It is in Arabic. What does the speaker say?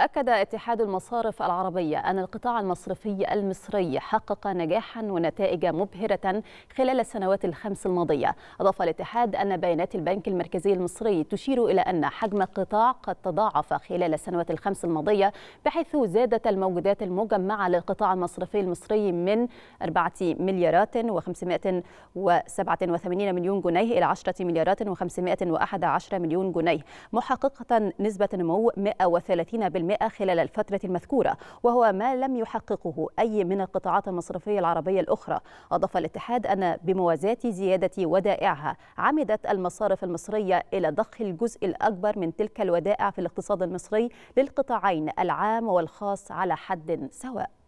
أكد اتحاد المصارف العربية أن القطاع المصرفي المصري حقق نجاحا ونتائج مبهرة خلال السنوات الخمس الماضية أضاف الاتحاد أن بيانات البنك المركزي المصري تشير إلى أن حجم القطاع قد تضاعف خلال السنوات الخمس الماضية بحيث زادت الموجودات المجمعة للقطاع المصرفي المصري من 4 مليارات و587 مليون جنيه إلى 10 مليارات و511 مليون جنيه محققة نسبة نمو 130% خلال الفترة المذكورة وهو ما لم يحققه أي من القطاعات المصرفية العربية الأخرى أضاف الاتحاد أن بموازاة زيادة ودائعها عمدت المصارف المصرية إلى ضخ الجزء الأكبر من تلك الودائع في الاقتصاد المصري للقطاعين العام والخاص على حد سواء